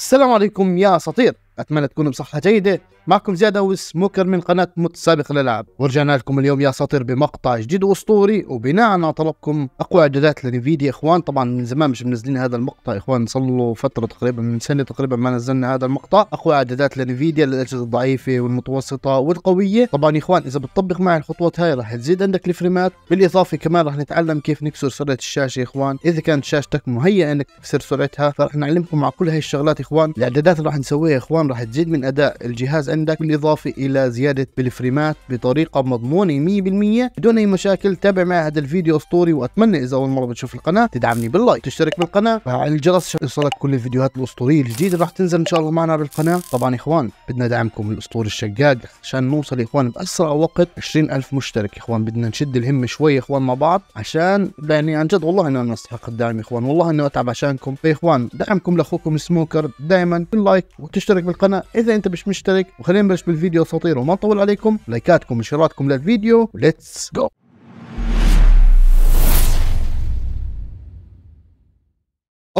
السلام عليكم يا اساطير اتمنى تكونوا بصحه جيده معكم زياد أوس موكر من قناة متسابق الألعاب ورجعنا لكم اليوم يا ساطير بمقطع جديد وأسطوري وبناء على طلبكم أقوى إعدادات لنفيديا إخوان طبعا من زمان مش منزلين هذا المقطع إخوان صار له فترة تقريبا من سنة تقريبا ما نزلنا هذا المقطع أقوى إعدادات لنفيديا للأجهزة الضعيفة والمتوسطة والقوية طبعا إخوان إذا بتطبق معي الخطوات هاي راح تزيد عندك الفريمات بالإضافة كمان راح نتعلم كيف نكسر سرعة الشاشة إخوان إذا كانت شاشتك مهيئة إنك تكسر سرعتها فراح نعلمكم مع كل هاي الشغلات إخوان الإعدادات اللي راح نسويها إخوان راح تزيد من أداء الجهاز عندك بالاضافه الى زياده بالفريمات بطريقه مضمونه 100% بدون اي مشاكل تابع معي هذا الفيديو اسطوري واتمنى اذا اول مره بتشوف القناه تدعمني باللايك تشترك بالقناه وفعل الجرس عشان يوصلك كل الفيديوهات الاسطوريه الجديده راح تنزل ان شاء الله معنا بالقناه طبعا يا اخوان بدنا دعمكم الاسطوري الشقاق عشان نوصل يا اخوان باسرع وقت 20000 مشترك يا اخوان بدنا نشد الهمة شوي يا اخوان مع بعض عشان يعني عن جد والله انه انا استحق الدعم يا اخوان والله انه اتعب عشانكم يا اخوان دعمكم لاخوكم سموكر دائما باللايك وتشترك بالقناه اذا انت مش مشترك وخلينا نبلش بالفيديو الخطير وما نطول عليكم لايكاتكم وشيراتكم للفيديو ليتس جو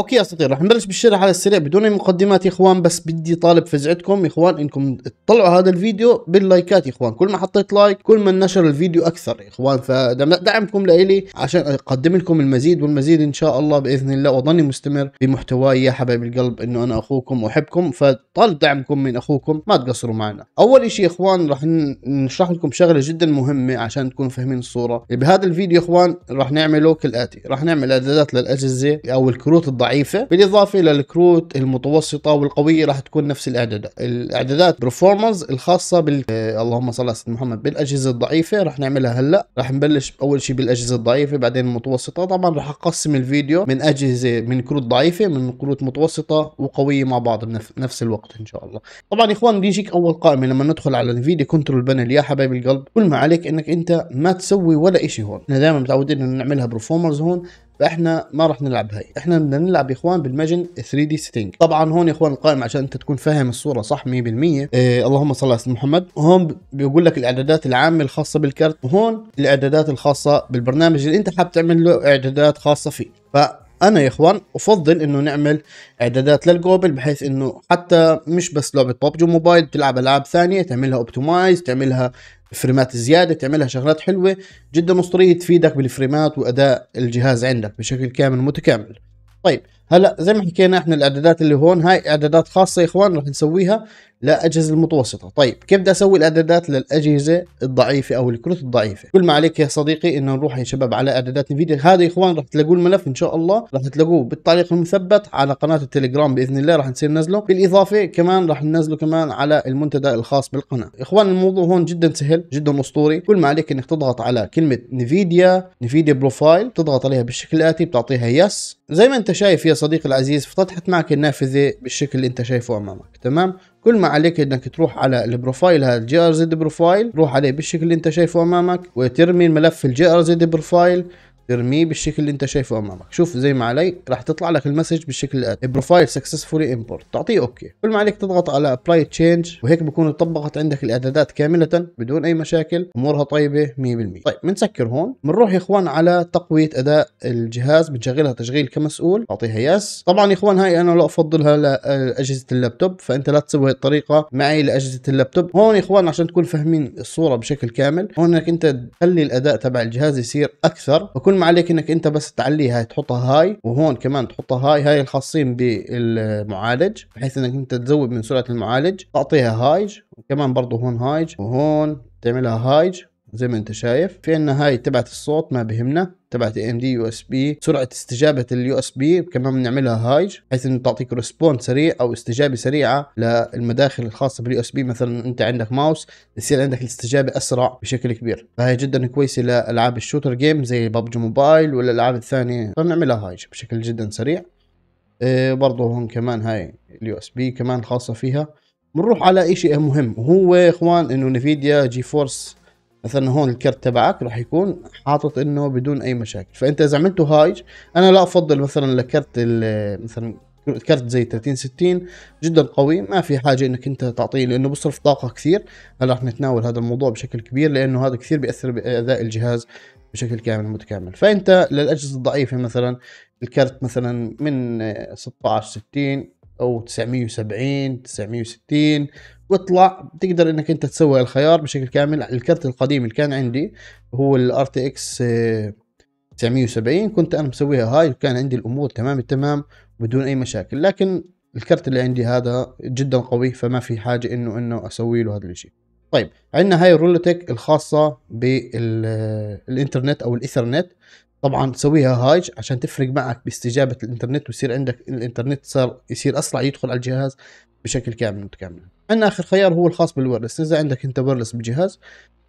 اوكي يا اساطير رح نبلش بالشرح على السريع بدون اي مقدمات يا اخوان بس بدي طالب فزعتكم يا اخوان انكم تطلعوا هذا الفيديو باللايكات يا اخوان كل ما حطيت لايك كل ما نشر الفيديو اكثر يا اخوان فدعمكم لإلي عشان اقدم لكم المزيد والمزيد ان شاء الله باذن الله واضلني مستمر بمحتواي يا حبايب القلب انه انا اخوكم واحبكم فطالب دعمكم من اخوكم ما تقصروا معنا اول شيء يا اخوان رح نشرح لكم شغله جدا مهمه عشان تكونوا فاهمين الصوره بهذا الفيديو يا اخوان رح نعمله كالاتي رح نعمل اعدادات للاجهزه او الكروت الضعيفه ضعيفه بالاضافه الى الكروت المتوسطه والقويه راح تكون نفس الاعدادات الاعدادات برفورمانس الخاصه بال آه، اللهم صل على سيدنا محمد بالاجهزه الضعيفه راح نعملها هلا راح نبلش اول شيء بالاجهزه الضعيفه بعدين المتوسطه طبعا راح اقسم الفيديو من اجهزه من كروت ضعيفه من كروت متوسطه وقويه مع بعض بنفس الوقت ان شاء الله طبعا يا اخوان بيجيك اول قائمه لما ندخل على الفيديو كنترول بانل يا حبايب القلب كل ما عليك انك انت ما تسوي ولا شيء هون احنا دائما متعودين انه نعملها برفورمرز هون فاحنا ما راح نلعب هاي احنا بدنا نلعب يا اخوان بالماجن 3 دي سيتنج طبعا هون يا اخوان القائمه عشان انت تكون فاهم الصوره صح 100% إيه اللهم صل على سيدنا محمد وهون بيقول لك الاعدادات العامه الخاصه بالكارت وهون الاعدادات الخاصه بالبرنامج اللي انت حاب تعمل له اعدادات خاصه فيه ف انا يا اخوان افضل انه نعمل اعدادات للجوبل بحيث انه حتى مش بس لعبه ببجي موبايل بتلعب العاب ثانيه تعملها اوبتمايز تعملها فريمات زياده تعملها شغلات حلوه جدا اسطوريه تفيدك بالفريمات واداء الجهاز عندك بشكل كامل متكامل طيب هلا زي ما حكينا احنا الاعدادات اللي هون هاي اعدادات خاصه يا اخوان رح نسويها للاجهزه المتوسطه طيب كيف بدي اسوي الاعدادات للاجهزه الضعيفه او الكروت الضعيفه كل ما عليك يا صديقي انه نروح يا شباب على اعدادات الفيديو هذا يا اخوان رح تلاقوه الملف ان شاء الله رح تلاقوه بالتعليق المثبت على قناه التليجرام باذن الله رح نصير ننزله بالاضافه كمان رح ننزله كمان على المنتدى الخاص بالقناه اخوان الموضوع هون جدا سهل جدا اسطوري كل ما عليك انك تضغط على كلمه نفيديا نفيديا بروفايل تضغط عليها بالشكل الاتي بتعطيها يس زي ما انت شايف يا صديقي العزيز فتحت معك النافذة بالشكل اللي انت شايفه امامك تمام كل ما عليك انك تروح على البروفايل هذا الجي ار زد بروفايل روح عليه بالشكل اللي انت شايفه امامك وترمي الملف الجي ار زد بروفايل ترميه بالشكل اللي انت شايفه امامك شوف زي ما علي راح تطلع لك المسج بالشكل الاتي بروفايل سكسسفولي امبورت تعطيه اوكي كل ما عليك تضغط على ابلاي تشينج وهيك بكون طبقت عندك الاعدادات كامله بدون اي مشاكل امورها طيبه 100% طيب بنسكر هون بنروح يا اخوان على تقويه اداء الجهاز بنشغلها تشغيل كمسؤول اعطيها يس طبعا يا اخوان هاي انا لا افضلها لاجهزه آه، اللابتوب فانت لا تسوي هاي الطريقه معي لاجهزه اللابتوب هون يا اخوان عشان تكون فاهمين الصوره بشكل كامل هون انك انت تخلي الاداء تبع الجهاز يصير اكثر وكل ما عليك انك انت بس تعليها تحطها هاي وهون كمان تحطها هاي هاي الخاصين بالمعالج بحيث انك انت تزود من سرعه المعالج تعطيها هايج وكمان برضه هون هايج وهون تعملها هايج زي ما انت شايف في عندنا هاي تبعت الصوت ما بهمنا تبعت ام دي يو اس بي سرعه استجابه اليو اس بي كمان بنعملها هايج بحيث انه تعطيك ريسبوند سريع او استجابه سريعه للمداخل الخاصه باليو اس بي مثلا انت عندك ماوس يصير عندك الاستجابه اسرع بشكل كبير فهي جدا كويسه لالعاب الشوتر جيم زي ببجي موبايل ولا الالعاب الثانيه فبنعملها هايج بشكل جدا سريع إيه برضه هون كمان هاي اليو اس بي كمان خاصه فيها بنروح على شيء مهم وهو يا اخوان انه نفيديا جي فورس مثلا هون الكرت تبعك راح يكون حاطط انه بدون اي مشاكل فانت اذا عملته هايج انا لا افضل مثلا لكرت مثلا كرت زي 30 60 جدا قوي ما في حاجه انك انت تعطيه لانه بصرف طاقه كثير هلا رح نتناول هذا الموضوع بشكل كبير لانه هذا كثير بياثر باداء الجهاز بشكل كامل متكامل فانت للاجهزه الضعيفه مثلا الكرت مثلا من 16 60 او 970 960 واطلع بتقدر انك انت تسوي الخيار بشكل كامل الكرت القديم اللي كان عندي هو الار تي اكس 970 كنت انا مسويها هاي وكان عندي الامور تمام التمام بدون اي مشاكل لكن الكرت اللي عندي هذا جدا قوي فما في حاجه انه انه اسوي له هذا الشيء طيب عندنا هاي الرولتك الخاصه بالانترنت او الايثرنت طبعا تسويها هايج عشان تفرق معك باستجابه الانترنت ويصير عندك الانترنت صار يصير اسرع يدخل على الجهاز بشكل كامل متكامل عندنا اخر خيار هو الخاص بالويرلس اذا عندك انت ويرلس بالجهاز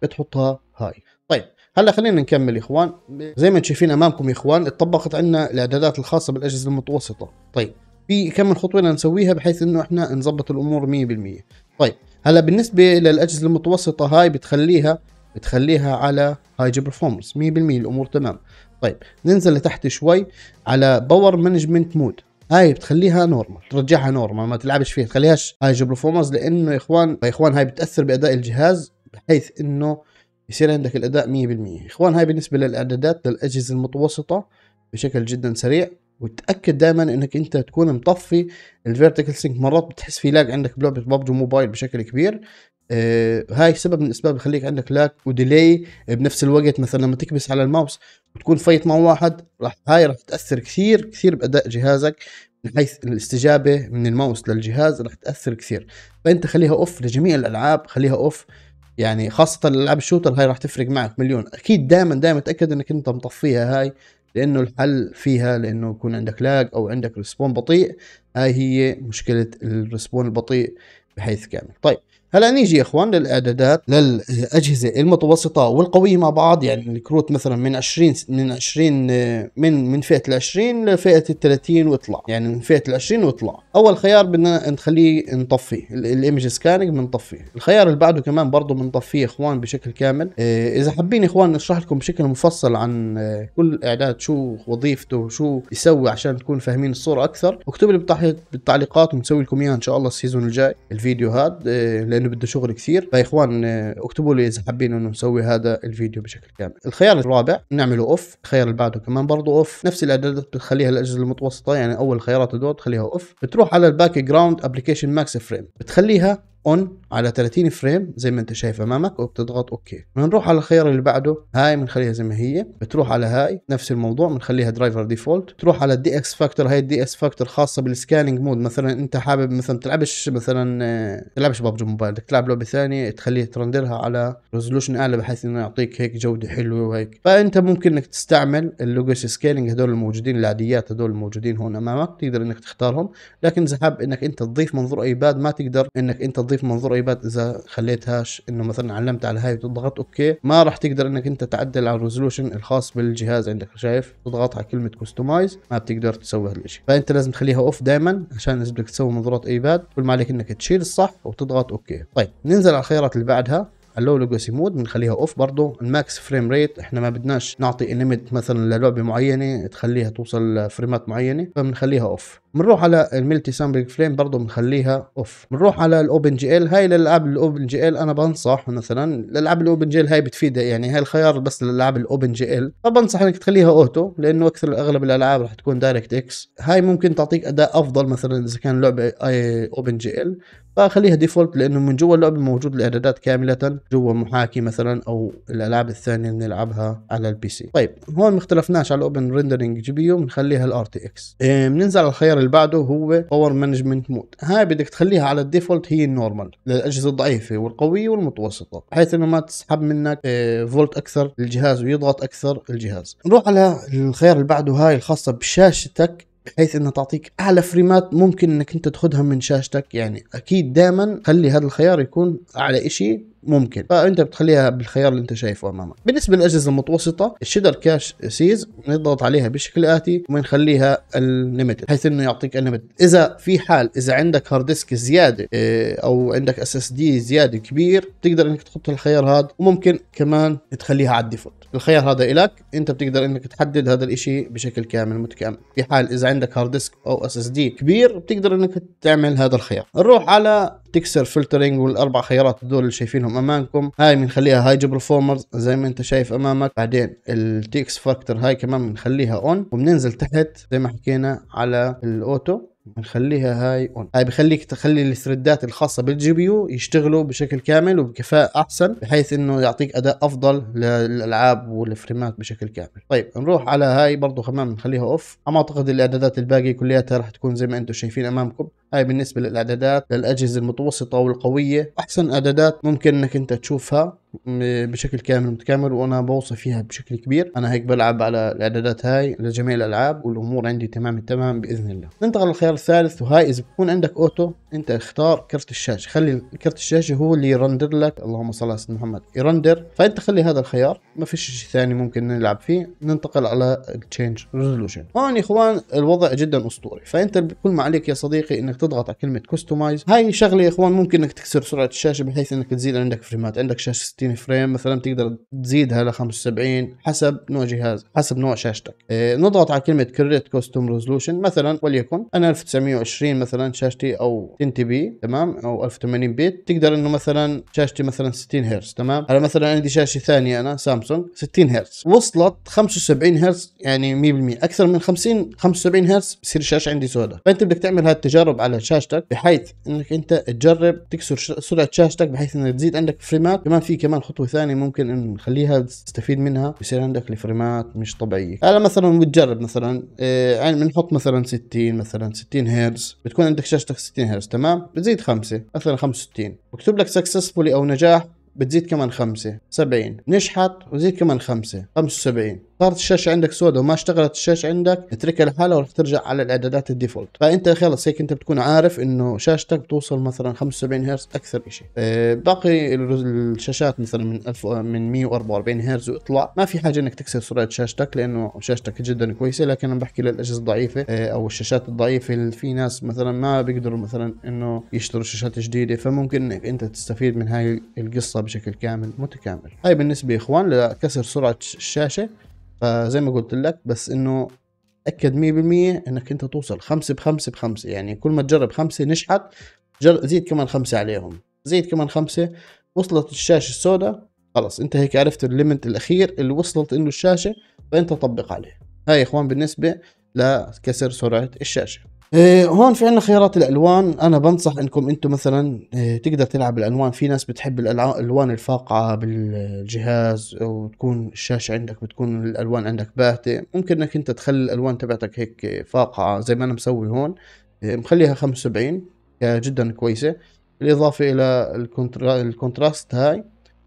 بتحطها هاي طيب هلا خلينا نكمل يا اخوان زي ما انتم شايفين امامكم يا اخوان اتطبقت عندنا الاعدادات الخاصه بالاجهزه المتوسطه طيب في كم خطوه بدنا نسويها بحيث انه احنا نظبط الامور 100% طيب هلا بالنسبه للاجهزه المتوسطه هاي بتخليها بتخليها على هاي برفورمانس 100% الامور تمام طيب ننزل لتحت شوي على باور مانجمنت مود هاي بتخليها نورمال ترجعها نورمال ما تلعبش فيها تخليهاش هاي برفورمانس لانه يا اخوان يا اخوان هاي بتاثر باداء الجهاز بحيث انه يصير عندك الاداء 100% يا اخوان هاي بالنسبه للاعدادات للاجهزه المتوسطه بشكل جدا سريع وتاكد دائما انك انت تكون مطفي الفيرتيكال سينك مرات بتحس في لاج عندك بلعبه ببجي موبايل بشكل كبير آه هاي سبب من الاسباب بخليك عندك لاك وديلي بنفس الوقت مثلا لما تكبس على الماوس وتكون فايت مع واحد راح هاي راح تاثر كثير كثير باداء جهازك من حيث الاستجابه من الماوس للجهاز راح تاثر كثير فانت خليها اوف لجميع الالعاب خليها اوف يعني خاصة الالعاب الشوتر هاي راح تفرق معك مليون اكيد دائما دائما تاكد انك انت مطفيها هاي لانه الحل فيها لانه يكون عندك لاج او عندك ريسبون بطيء هاي هي مشكلة الريسبون البطيء بحيث كامل طيب هلا نيجي يا اخوان للاعدادات للاجهزه المتوسطه والقويه مع بعض يعني الكروت مثلا من 20 من 20 من من فئه ال 20 لفئه ال 30 واطلع يعني من فئه ال 20 واطلع اول خيار بدنا نخليه نطفيه الايمج سكاننج بنطفيه الخيار اللي بعده كمان برضه بنطفيه يا اخوان بشكل كامل آه، اذا حابين اخوان نشرح لكم بشكل مفصل عن آه، كل اعداد شو وظيفته وشو يسوي عشان تكون فاهمين الصوره اكثر اكتب لي بالتعليقات ونسوي لكم اياها ان شاء الله السيزون الجاي الفيديو هذا آه، لانه بده شغل كثير فيا اخوان آه، اكتبوا لي اذا حابين انه نسوي هذا الفيديو بشكل كامل الخيار الرابع نعمله اوف الخيار اللي بعده كمان برضه اوف نفس الاعدادات بتخليها الاجهزه المتوسطه يعني اول خيارات هدول تخليها اوف بتروح على الباك جراوند ابلكيشن ماكس فريم بتخليها اون على 30 فريم زي ما انت شايف امامك وبتضغط اوكي بنروح على الخيار اللي بعده هاي بنخليها زي ما هي بتروح على هاي نفس الموضوع بنخليها درايفر ديفولت تروح على الدي اكس فاكتور هاي الدي اكس فاكتور خاصه بالسكاننج مود مثلا انت حابب مثلا تلعبش مثلا آه، تلعبش ببجي موبايل بدك تلعب لعبه ثانيه تخليه ترندرها على ريزولوشن اعلى بحيث انه يعطيك هيك جوده حلوه وهيك فانت ممكن انك تستعمل اللوجس سكيلينج هدول الموجودين العاديات هدول الموجودين هون امامك تقدر انك تختارهم لكن اذا حابب انك انت تضيف منظور ايباد ما تقدر انك انت تضيف منظور التعريبات اذا خليتهاش انه مثلا علمت على هاي وتضغط اوكي ما راح تقدر انك انت تعدل على الريزولوشن الخاص بالجهاز عندك شايف تضغط على كلمه كستمايز ما بتقدر تسوي هالشيء فانت لازم تخليها اوف دائما عشان اذا بدك تسوي منظورات ايباد كل ما عليك انك تشيل الصح وتضغط اوكي طيب ننزل على الخيارات اللي بعدها اللو لوجو مود بنخليها اوف برضه الماكس فريم ريت احنا ما بدناش نعطي ليميت مثلا للعبه معينه تخليها توصل فريمات معينه فبنخليها اوف بنروح على الملتي سامبلينج فريم برضه بنخليها اوف بنروح على الاوبن جي ال هاي الالعاب الاوبن جي ال انا بنصح مثلا الالعاب الاوبن جي ال هاي بتفيد يعني هاي الخيار بس للالعاب الاوبن جي ال فبنصح انك تخليها اوتو لانه اكثر اغلب الالعاب راح تكون دايركت اكس هاي ممكن تعطيك اداء افضل مثلا اذا كان لعبه اي اوبن جي ال فخليها ديفولت لانه من جوا اللعبه موجود الاعدادات كامله جوا محاكي مثلا او الالعاب الثانيه اللي بنلعبها على البي سي طيب هون ما اختلفناش على الاوبن ريندرنج جي بي يو بنخليها الار تي اكس بننزل على الخيار اللي بعده هو باور مانجمنت مود هاي بدك تخليها على الديفولت هي النورمال للاجهزه الضعيفه والقويه والمتوسطه بحيث انه ما تسحب منك فولت آه، اكثر الجهاز ويضغط اكثر الجهاز نروح على الخيار اللي بعده هاي الخاصه بشاشتك بحيث انها تعطيك اعلى فريمات ممكن انك انت تاخذها من شاشتك يعني اكيد دائما خلي هذا الخيار يكون اعلى شيء ممكن فانت بتخليها بالخيار اللي انت شايفه امامك بالنسبه للاجهزه المتوسطه الشيدر كاش سيز بنضغط عليها بالشكل الاتي وبنخليها الليمتد حيث انه يعطيك الليمتد اذا في حال اذا عندك هارد ديسك زياده آه، او عندك اس اس دي زياده كبير بتقدر انك تحط الخيار هذا وممكن كمان تخليها على الديفولت الخيار هذا الك انت بتقدر انك تحدد هذا الاشي بشكل كامل متكامل في حال اذا عندك هارد ديسك او اس اس دي كبير بتقدر انك تعمل هذا الخيار نروح على تكسر فلترنج والاربع خيارات دول اللي شايفينهم امامكم هاي بنخليها هاي برفورمرز زي ما انت شايف امامك بعدين التكس فاكتور هاي كمان بنخليها اون وبننزل تحت زي ما حكينا على الاوتو نخليها هاي اون هاي بخليك تخلي الثريدات الخاصه بالجي بي يو يشتغلوا بشكل كامل وبكفاءه احسن بحيث انه يعطيك اداء افضل للالعاب والفريمات بشكل كامل طيب نروح على هاي برضه كمان نخليها اوف اما اعتقد الاعدادات الباقي كلياتها راح تكون زي ما انتم شايفين امامكم هاي بالنسبه للاعدادات للاجهزه المتوسطه والقويه احسن اعدادات ممكن انك انت تشوفها بشكل كامل متكامل وانا بوصف فيها بشكل كبير انا هيك بلعب على الاعدادات هاي لجميع الالعاب والامور عندي تمام التمام باذن الله ننتقل للخيار الثالث وهاي اذا بكون عندك اوتو انت اختار كرت الشاشه خلي كرت الشاشه هو اللي يرندر لك اللهم صل على سيدنا محمد يرندر فانت خلي هذا الخيار ما فيش شيء ثاني ممكن نلعب فيه ننتقل على التشينج ريزولوشن هون يا اخوان الوضع جدا اسطوري فانت كل ما عليك يا صديقي انك تضغط على كلمه كستمايز هاي شغله يا اخوان ممكن انك تكسر سرعه الشاشه بحيث انك تزيد عندك فريمات عندك شاشه 60 فريم مثلا تقدر تزيدها ل 75 حسب نوع جهاز حسب نوع شاشتك إيه نضغط على كلمه كريت كوستوم ريزولوشن مثلا وليكن انا 1920 مثلا شاشتي او 10 تي بي تمام او 1080 بيت تقدر انه مثلا شاشتي مثلا 60 هرتز تمام انا مثلا عندي شاشه ثانيه انا سامسونج 60 هرتز وصلت 75 هرتز يعني 100% اكثر من 50 75 هرتز بصير الشاشه عندي سوداء فانت بدك تعمل هذا التجارب على شاشتك بحيث انك انت تجرب تكسر سرعه شاشتك بحيث انك تزيد عندك فريمات كمان في كمان كمان خطوه ثانيه ممكن انه نخليها تستفيد منها يصير عندك الفريمات مش طبيعيه انا مثلا بتجرب مثلا آه، يعني بنحط مثلا 60 مثلا 60 هرتز بتكون عندك شاشتك 60 هرتز تمام بتزيد 5 مثلا 65 بكتب لك سكسسفولي او نجاح بتزيد كمان خمسة سبعين نشحت وزيد كمان خمسة خمسة وسبعين صارت الشاشه عندك سوداء وما اشتغلت الشاشه عندك اتركها لحالها ورح ترجع على الاعدادات الديفولت فانت خلص هيك انت بتكون عارف انه شاشتك بتوصل مثلا 75 هرتز اكثر شيء آه، باقي الشاشات مثلا من ألف من 144 هرتز واطلع ما في حاجه انك تكسر سرعه شاشتك لانه شاشتك جدا كويسه لكن انا بحكي للاجهزه الضعيفه آه، او الشاشات الضعيفه اللي في ناس مثلا ما بيقدروا مثلا انه يشتروا شاشات جديده فممكن انك انت تستفيد من هاي القصه بشكل كامل متكامل هاي بالنسبه يا اخوان لكسر سرعه الشاشه فزي ما قلت لك بس انه اكد 100% انك انت توصل خمسة بخمسة بخمسة يعني كل ما تجرب خمسة نجحت زيد كمان خمسة عليهم زيد كمان خمسة وصلت الشاشة السوداء خلص انت هيك عرفت الليمت الاخير اللي وصلت انه الشاشة فانت طبق عليه هاي يا اخوان بالنسبة لكسر سرعة الشاشة إيه، هون في عنا خيارات الالوان انا بنصح انكم انتم مثلا إيه، تقدر تلعب الالوان في ناس بتحب الالوان الفاقعه بالجهاز وتكون الشاشه عندك بتكون الالوان عندك باهته ممكن انك انت تخلي الالوان تبعتك هيك فاقعه زي ما انا مسوي هون إيه، مخليها 75 جدا كويسه بالاضافه الى الكونتراست هاي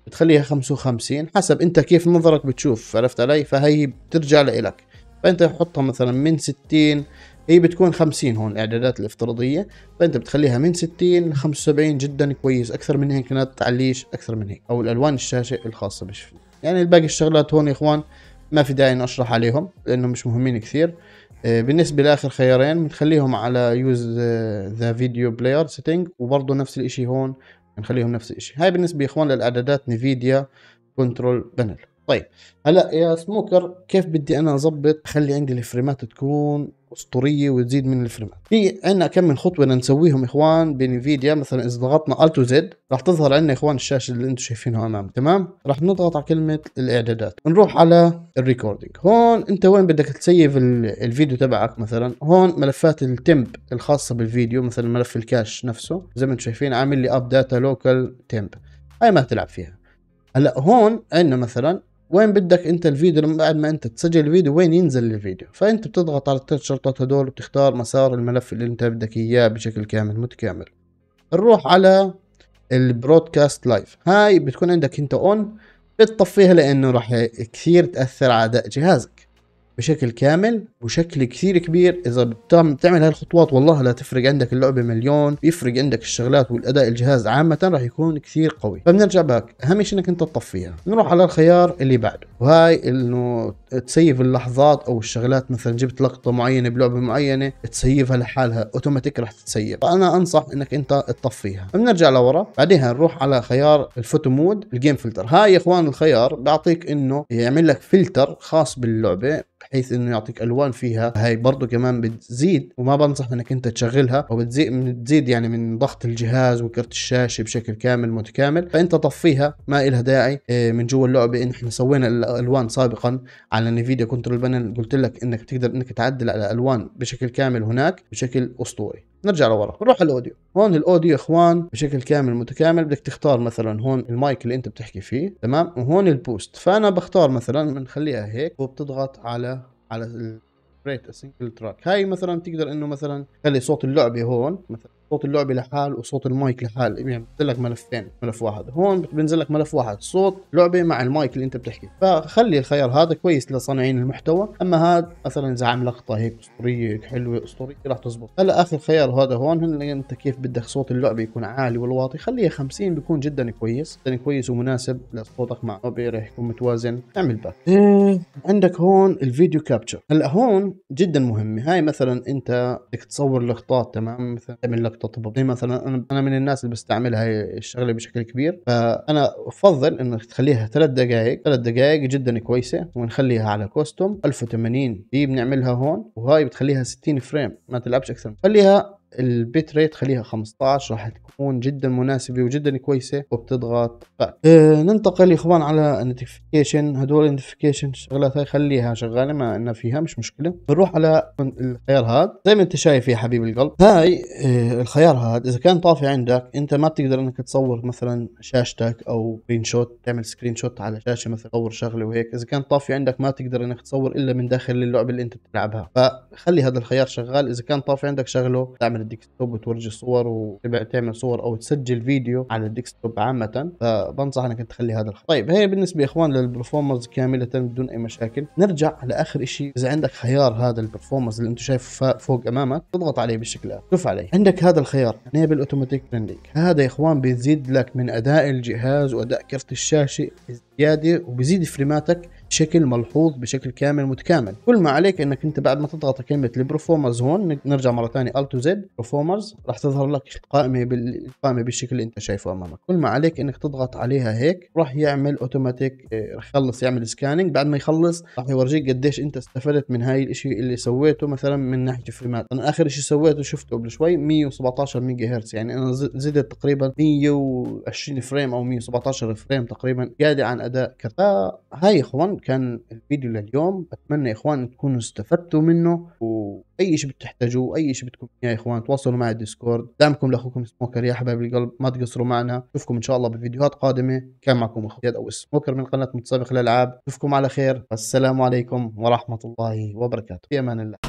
بتخليها 55 حسب انت كيف نظرك بتشوف عرفت علي فهي بترجع لإلك فانت حطها مثلا من 60 هي بتكون 50 هون الاعدادات الافتراضيه فانت بتخليها من 60 ل 75 جدا كويس اكثر من هيك ما تعليش اكثر من هيك او الالوان الشاشه الخاصه بش يعني الباقي الشغلات هون يا اخوان ما في داعي نشرح عليهم لانهم مش مهمين كثير آه، بالنسبه لاخر خيارين بنخليهم على يوز ذا فيديو بلاير سيتنج وبرضه نفس الاشي هون بنخليهم نفس الاشي هاي بالنسبه يا اخوان للاعدادات نفيديا كنترول بانل طيب هلا يا سموكر كيف بدي انا اظبط اخلي عندي الفريمات تكون اسطوريه وتزيد من الفريمات في عندنا كم من خطوه بدنا نسويهم اخوان بنفيديا مثلا اذا ضغطنا الت وزد راح تظهر عندنا اخوان الشاشه اللي انتم شايفينها امام تمام راح نضغط على كلمه الاعدادات نروح على الريكوردينج هون انت وين بدك تسيف الفيديو تبعك مثلا هون ملفات التمب الخاصه بالفيديو مثلا ملف الكاش نفسه زي ما انتم شايفين عامل لي اب داتا لوكال تمب هاي ما تلعب فيها هلا هون عندنا مثلا وين بدك انت الفيديو بعد ما انت تسجل الفيديو وين ينزل الفيديو فانت بتضغط على الثلاث شرطات هدول وبتختار مسار الملف اللي انت بدك اياه بشكل كامل متكامل نروح على البرودكاست لايف هاي بتكون عندك انت اون بتطفيها لانه راح كثير تاثر على اداء جهازك بشكل كامل وشكل كثير كبير اذا بتعمل تعمل هالخطوات والله لا تفرق عندك اللعبه مليون بيفرق عندك الشغلات والاداء الجهاز عامه راح يكون كثير قوي فبنرجع باك اهم شيء انك انت تطفيها نروح على الخيار اللي بعده وهاي انه تسيف اللحظات او الشغلات مثلا جبت لقطه معينه بلعبه معينه تسيفها لحالها اوتوماتيك راح تتسيف فانا انصح انك انت تطفيها بنرجع لورا بعدها نروح على خيار الفوتو مود الجيم فلتر هاي يا اخوان الخيار بيعطيك انه يعمل لك فلتر خاص باللعبه بحيث انه يعطيك الوان فيها هاي برضه كمان بتزيد وما بنصح انك انت تشغلها وبتزيد بتزيد يعني من ضغط الجهاز وكرت الشاشه بشكل كامل متكامل فانت طفيها ما إلها داعي إيه، من جوا اللعبه احنا سوينا الالوان سابقا على نيفيديا كنترول بانل قلت لك انك بتقدر انك تعدل على الالوان بشكل كامل هناك بشكل اسطوري نرجع لورا نروح على الاوديو هون الاوديو يا اخوان بشكل كامل متكامل بدك تختار مثلا هون المايك اللي انت بتحكي فيه تمام وهون البوست فانا بختار مثلا بنخليها هيك وبتضغط على على الريت سنجل تراك هاي مثلا تقدر انه مثلا تخلي صوت اللعبه هون مثلا صوت اللعبه لحال وصوت المايك لحال يعني بحط لك ملفين ملف واحد هون بنزل لك ملف واحد صوت لعبه مع المايك اللي انت بتحكي فخلي الخيار هذا كويس لصانعين المحتوى اما هذا مثلا اذا عم لقطه هيك اسطوريه هيك حلوه اسطوريه راح تزبط هلا اخر خيار هذا هون هن انت كيف بدك صوت اللعبه يكون عالي والواطي خليها خليه 50 بيكون جدا كويس جدا كويس ومناسب لصوتك مع راح يكون متوازن اعمل باك عندك هون الفيديو كابتشر هلا هون جدا مهمه هاي مثلا انت بدك تصور لقطات تمام مثلا تعمل نقطه زي مثلا انا انا من الناس اللي بستعملها هي الشغله بشكل كبير فانا افضل انك تخليها ثلاث دقائق ثلاث دقائق جدا كويسه ونخليها على كوستوم 1080 دي بنعملها هون وهاي بتخليها 60 فريم ما تلعبش اكثر خليها البيت ريت خليها 15 راح تكون جدا مناسبه وجدا كويسه وبتضغط باك أه ننتقل يا اخوان على النوتيفيكيشن هدول النوتيفيكيشن الشغلات هاي خليها شغاله ما انه فيها مش مشكله بنروح على الخيار هذا زي ما انت شايف يا حبيب القلب هاي أه الخيار هذا اذا كان طافي عندك انت ما بتقدر انك تصور مثلا شاشتك او سكرين شوت تعمل سكرين شوت على شاشه مثلا تصور شغله وهيك اذا كان طافي عندك ما تقدر انك تصور الا من داخل اللعبه اللي انت بتلعبها فخلي هذا الخيار شغال اذا كان طافي عندك شغله تعمل الديسكتوب وتورجي صور وتبع تعمل صور او تسجل فيديو على الديسكتوب عامه فبنصح انك تخلي هذا الخط طيب هي بالنسبه يا اخوان للبرفورمرز كامله بدون اي مشاكل نرجع لاخر شيء اذا عندك خيار هذا البرفورمرز اللي انت شايفه فوق امامك تضغط عليه بالشكل هذا شوف عليه عندك هذا الخيار انيبل اوتوماتيك بلندنج هذا يا اخوان بيزيد لك من اداء الجهاز واداء كرت الشاشه زياده وبيزيد فريماتك بشكل ملحوظ بشكل كامل متكامل كل ما عليك انك انت بعد ما تضغط كلمه البرفورمرز هون نرجع مره ثانيه الت زد برفورمرز راح تظهر لك القائمه بالقائمه بالشكل اللي انت شايفه امامك كل ما عليك انك تضغط عليها هيك راح يعمل اوتوماتيك آه، راح يخلص يعمل سكاننج بعد ما يخلص راح يورجيك قديش انت استفدت من هاي الشيء اللي سويته مثلا من ناحيه الفريمات انا اخر شيء سويته شفته قبل شوي 117 ميجا هرتز يعني انا زدت تقريبا 120 فريم او 117 فريم تقريبا قاعده عن اداء كذا هاي اخوان كان الفيديو لليوم اتمنى يا اخوان تكونوا استفدتوا منه واي شيء بتحتاجوه اي شيء بدكم يا اخوان تواصلوا معي الديسكورد دعمكم لاخوكم سموكر يا حبايب القلب ما تقصروا معنا نشوفكم ان شاء الله بفيديوهات قادمه كان معكم اخو او سموكر من قناه متسابق الالعاب نشوفكم على خير والسلام عليكم ورحمه الله وبركاته في امان الله